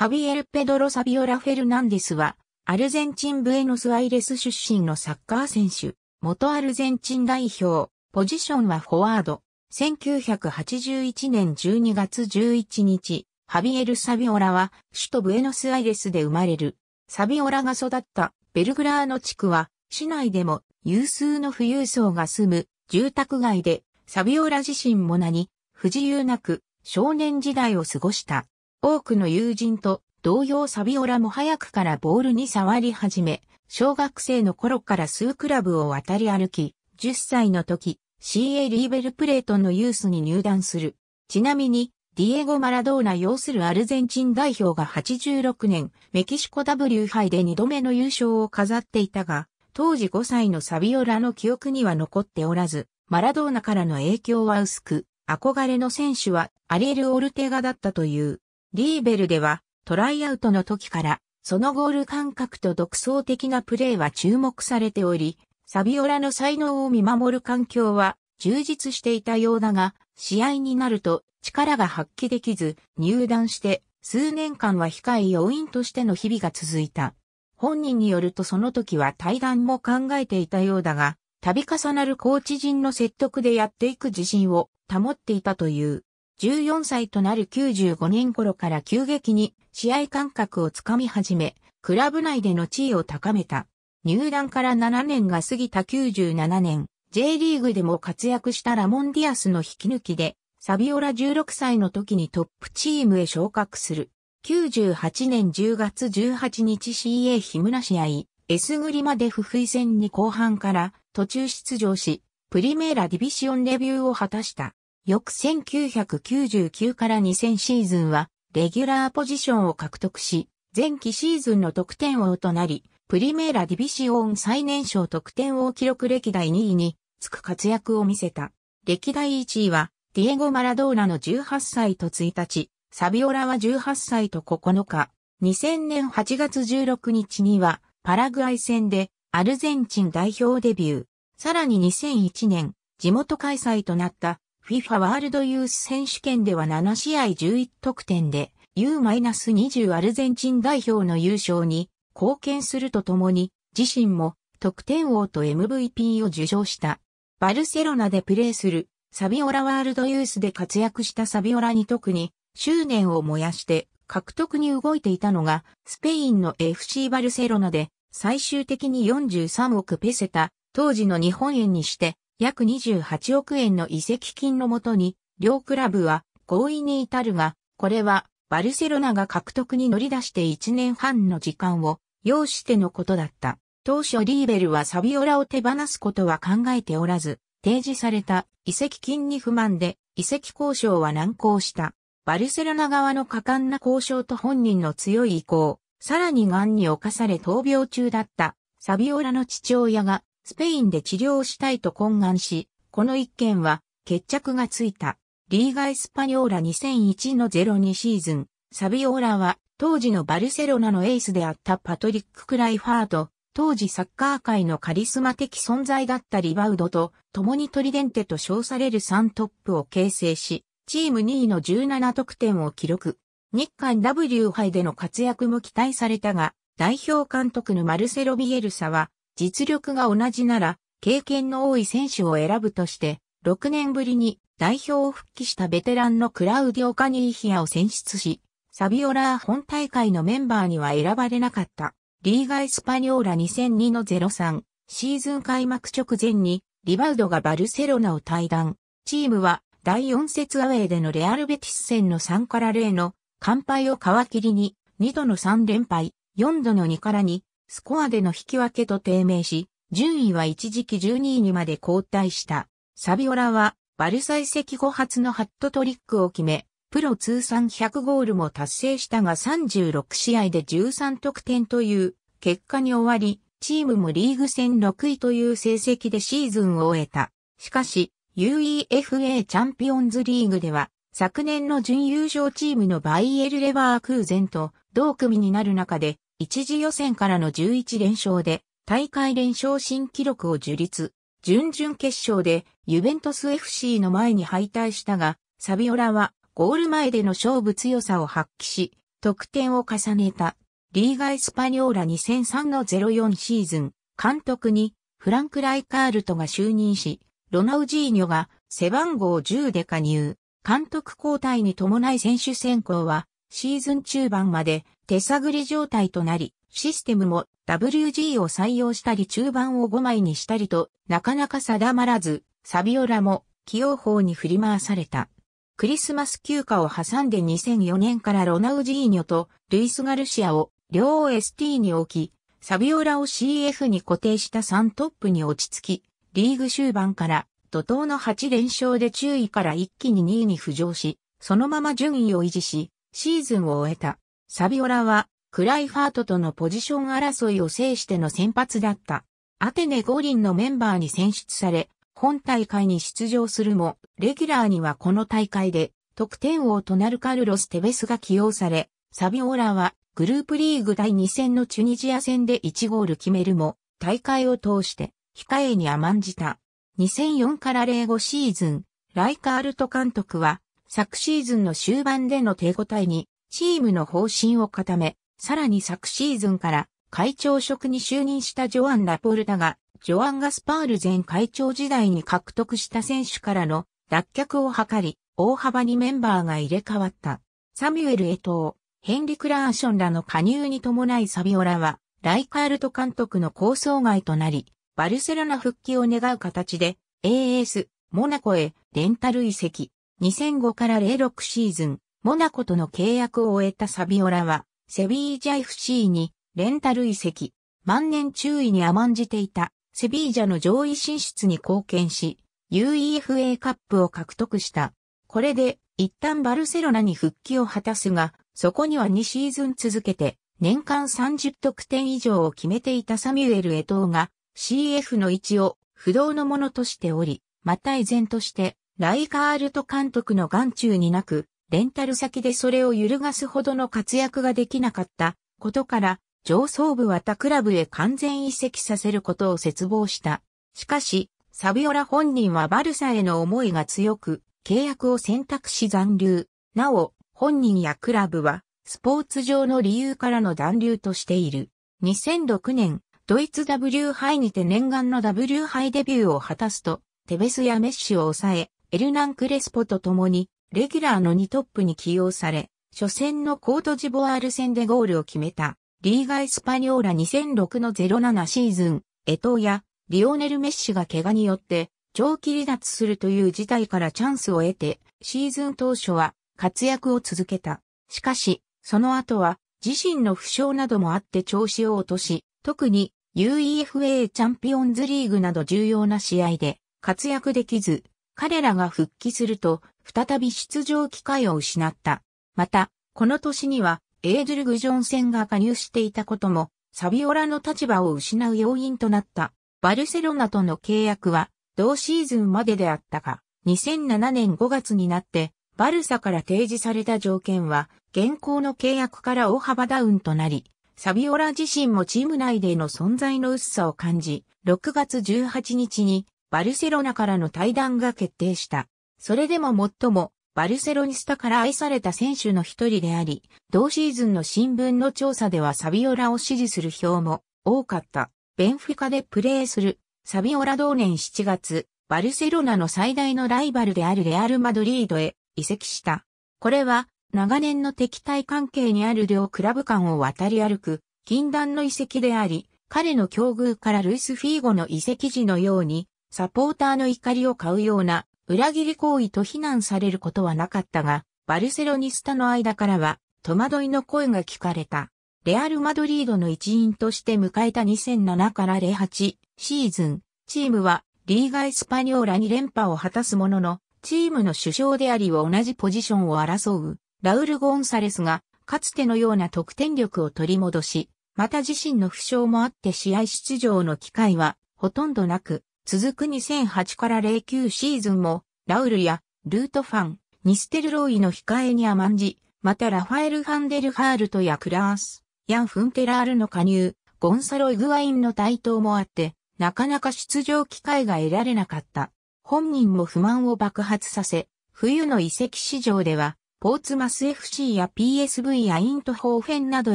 ハビエル・ペドロ・サビオラ・フェルナンデスは、アルゼンチン・ブエノス・アイレス出身のサッカー選手、元アルゼンチン代表、ポジションはフォワード。1981年12月11日、ハビエル・サビオラは首都ブエノスアイレスで生まれる。サビオラが育ったベルグラーノ地区は市内でも有数の富裕層が住む住宅街でサビオラ自身も名に不自由なく少年時代を過ごした。多くの友人と同様サビオラも早くからボールに触り始め、小学生の頃から数クラブを渡り歩き、10歳の時、CA リーベルプレートのユースに入団する。ちなみに、ディエゴ・マラドーナ擁するアルゼンチン代表が86年、メキシコ W 杯で2度目の優勝を飾っていたが、当時5歳のサビオラの記憶には残っておらず、マラドーナからの影響は薄く、憧れの選手はアリエル・オルテガだったという。リーベルではトライアウトの時から、そのゴール感覚と独創的なプレーは注目されており、サビオラの才能を見守る環境は充実していたようだが、試合になると力が発揮できず、入団して数年間は控え要員としての日々が続いた。本人によるとその時は対談も考えていたようだが、度重なるコーチ陣の説得でやっていく自信を保っていたという。14歳となる95年頃から急激に試合感覚をつかみ始め、クラブ内での地位を高めた。入団から7年が過ぎた97年、J リーグでも活躍したラモン・ディアスの引き抜きで、サビオラ16歳の時にトップチームへ昇格する。98年10月18日 CA ヒムラ試合、エスグリマで不意戦に後半から途中出場し、プリメーラディビシオンレビューを果たした。翌1999から2000シーズンは、レギュラーポジションを獲得し、前期シーズンの得点王となり、プリメーラディビシオン最年少得点王記録歴代2位につく活躍を見せた。歴代1位は、ディエゴ・マラドーナの18歳と1日、サビオラは18歳と9日、2000年8月16日には、パラグアイ戦でアルゼンチン代表デビュー。さらに2001年、地元開催となった FIFA ワールドユース選手権では7試合11得点で U-20 アルゼンチン代表の優勝に貢献するとともに自身も得点王と MVP を受賞した。バルセロナでプレーするサビオラワールドユースで活躍したサビオラに特に執念を燃やして獲得に動いていたのがスペインの FC バルセロナで最終的に43億ペセタ、当時の日本円にして約28億円の移籍金のもとに、両クラブは合意に至るが、これはバルセロナが獲得に乗り出して1年半の時間を要してのことだった。当初リーベルはサビオラを手放すことは考えておらず、提示された移籍金に不満で移籍交渉は難航した。バルセロナ側の果敢な交渉と本人の強い意向、さらに癌に侵され闘病中だったサビオラの父親がスペインで治療したいと懇願し、この一件は決着がついた。リーガ・エスパニョーラ2001の02シーズン、サビオーラは当時のバルセロナのエースであったパトリック・クライファート、当時サッカー界のカリスマ的存在だったリバウドと共にトリデンテと称される3トップを形成し、チーム2位の17得点を記録。日韓 W 杯での活躍も期待されたが、代表監督のマルセロ・ビエルサは実力が同じなら、経験の多い選手を選ぶとして、6年ぶりに代表を復帰したベテランのクラウディオ・カニーヒアを選出し、サビオラー本大会のメンバーには選ばれなかった。リーガ・エスパニョーラ2002の03シーズン開幕直前にリバウドがバルセロナを退団。チームは第4節アウェイでのレアルベティス戦の3から0の完敗を皮切りに2度の3連敗、4度の2から2、スコアでの引き分けと低迷し、順位は一時期12位にまで後退した。サビオラは、バルサ移籍後発のハットトリックを決め、プロ通算100ゴールも達成したが36試合で13得点という結果に終わり、チームもリーグ戦6位という成績でシーズンを終えた。しかし、UEFA チャンピオンズリーグでは、昨年の準優勝チームのバイエル・レバークーゼンと同組になる中で、一次予選からの11連勝で、大会連勝新記録を樹立。準々決勝でユベントス FC の前に敗退したが、サビオラはゴール前での勝負強さを発揮し、得点を重ねた。リーガ・エスパニョーラ2003の04シーズン、監督にフランク・ライカールトが就任し、ロナウジーニョが背番号10で加入。監督交代に伴い選手選考はシーズン中盤まで手探り状態となり、システムも WG を採用したり中盤を5枚にしたりとなかなか定まらず、サビオラも起用法に振り回された。クリスマス休暇を挟んで2004年からロナウジーニョとルイス・ガルシアを両 ST に置き、サビオラを CF に固定した3トップに落ち着き、リーグ終盤から怒涛の8連勝で注意から一気に2位に浮上し、そのまま順位を維持し、シーズンを終えた。サビオラは、クライファートとのポジション争いを制しての先発だった。アテネ五輪のメンバーに選出され、本大会に出場するも、レギュラーにはこの大会で、得点王となるカルロス・テベスが起用され、サビオラは、グループリーグ第2戦のチュニジア戦で1ゴール決めるも、大会を通して、控えに甘んじた。2004から05シーズン、ライカールト監督は、昨シーズンの終盤での手応えに、チームの方針を固め、さらに昨シーズンから会長職に就任したジョアン・ラポルタが、ジョアン・ガスパール前会長時代に獲得した選手からの脱却を図り、大幅にメンバーが入れ替わった。サミュエル・エトー、ヘンリク・ラーションらの加入に伴いサビオラは、ライカールト監督の構想外となり、バルセロナ復帰を願う形で、AS、モナコへレンタル移籍。2005から06シーズン、モナコとの契約を終えたサビオラは、セビージャ FC にレンタル移籍、万年注意に甘んじていたセビージャの上位進出に貢献し、UEFA カップを獲得した。これで、一旦バルセロナに復帰を果たすが、そこには2シーズン続けて、年間30得点以上を決めていたサミュエル・エトーが、CF の位置を不動のものとしており、また依然としてライカールト監督の眼中になく、レンタル先でそれを揺るがすほどの活躍ができなかったことから、上層部は他クラブへ完全移籍させることを絶望した。しかし、サビオラ本人はバルサへの思いが強く、契約を選択し残留。なお、本人やクラブは、スポーツ上の理由からの残留としている。2006年、ドイツ W 杯にて念願の W 杯デビューを果たすと、テベスやメッシュを抑え、エルナン・クレスポと共に、レギュラーの2トップに起用され、初戦のコートジボワール戦でゴールを決めた、リーガ・エスパニョーラ2006の07シーズン、エトーやリオネル・メッシが怪我によって、長期離脱するという事態からチャンスを得て、シーズン当初は活躍を続けた。しかし、その後は自身の負傷などもあって調子を落とし、特に UEFA チャンピオンズリーグなど重要な試合で活躍できず、彼らが復帰すると、再び出場機会を失った。また、この年には、エーデル・グジョン戦が加入していたことも、サビオラの立場を失う要因となった。バルセロナとの契約は、同シーズンまでであったが、2007年5月になって、バルサから提示された条件は、現行の契約から大幅ダウンとなり、サビオラ自身もチーム内での存在の薄さを感じ、6月18日にバルセロナからの対談が決定した。それでも最もバルセロニスタから愛された選手の一人であり、同シーズンの新聞の調査ではサビオラを支持する票も多かった。ベンフィカでプレーするサビオラ同年7月、バルセロナの最大のライバルであるレアル・マドリードへ移籍した。これは長年の敵対関係にある両クラブ間を渡り歩く禁断の移籍であり、彼の境遇からルイス・フィーゴの移籍時のようにサポーターの怒りを買うような裏切り行為と非難されることはなかったが、バルセロニスタの間からは戸惑いの声が聞かれた。レアル・マドリードの一員として迎えた2007から08シーズン、チームはリーガ・エスパニョーラに連覇を果たすものの、チームの首相でありは同じポジションを争う、ラウル・ゴンサレスが、かつてのような得点力を取り戻し、また自身の負傷もあって試合出場の機会はほとんどなく、続く2008から09シーズンも、ラウルやルートファン、ニステルローイの控えに甘んじ、またラファエル・ファンデル・ハールトやクラース、ヤン・フンテラールの加入、ゴンサロ・イグワインの台頭もあって、なかなか出場機会が得られなかった。本人も不満を爆発させ、冬の移籍市場では、ポーツマス FC や PSV やイントホーフェンなど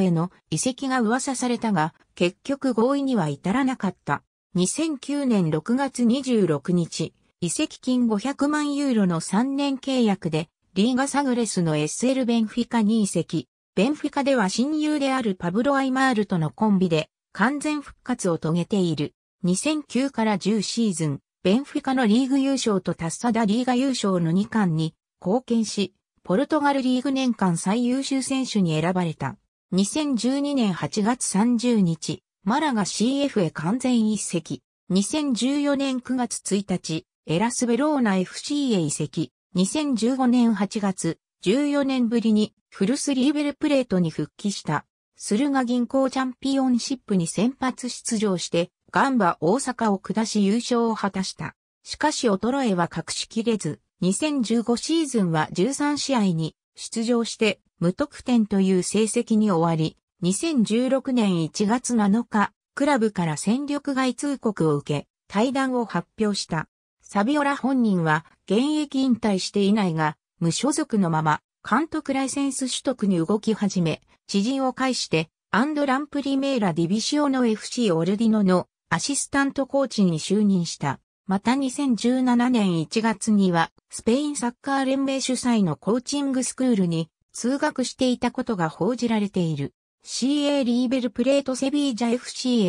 への移籍が噂されたが、結局合意には至らなかった。2009年6月26日、移籍金500万ユーロの3年契約で、リーガサグレスの SL ベンフィカに移籍。ベンフィカでは親友であるパブロ・アイマールとのコンビで完全復活を遂げている。2009から10シーズン、ベンフィカのリーグ優勝とタッサダリーガ優勝の2冠に貢献し、ポルトガルリーグ年間最優秀選手に選ばれた。2012年8月30日、マラが CF へ完全移籍。2014年9月1日、エラスベローナ FC へ移籍。2015年8月、14年ぶりにフルスリーベルプレートに復帰した。スルガ銀行チャンピオンシップに先発出場して、ガンバ大阪を下し優勝を果たした。しかし衰えは隠しきれず、2015シーズンは13試合に出場して無得点という成績に終わり、2016年1月7日、クラブから戦力外通告を受け、対談を発表した。サビオラ本人は現役引退していないが、無所属のまま、監督ライセンス取得に動き始め、知人を介して、アンドランプリメーラディビシオの FC オルディノのアシスタントコーチに就任した。また2017年1月には、スペインサッカー連盟主催のコーチングスクールに通学していたことが報じられている。CA リーベルプレートセビージャ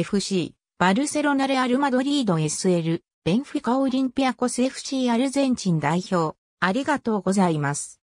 FCFC、バルセロナレアルマドリード SL、ベンフィカオリンピアコス FC アルゼンチン代表。ありがとうございます。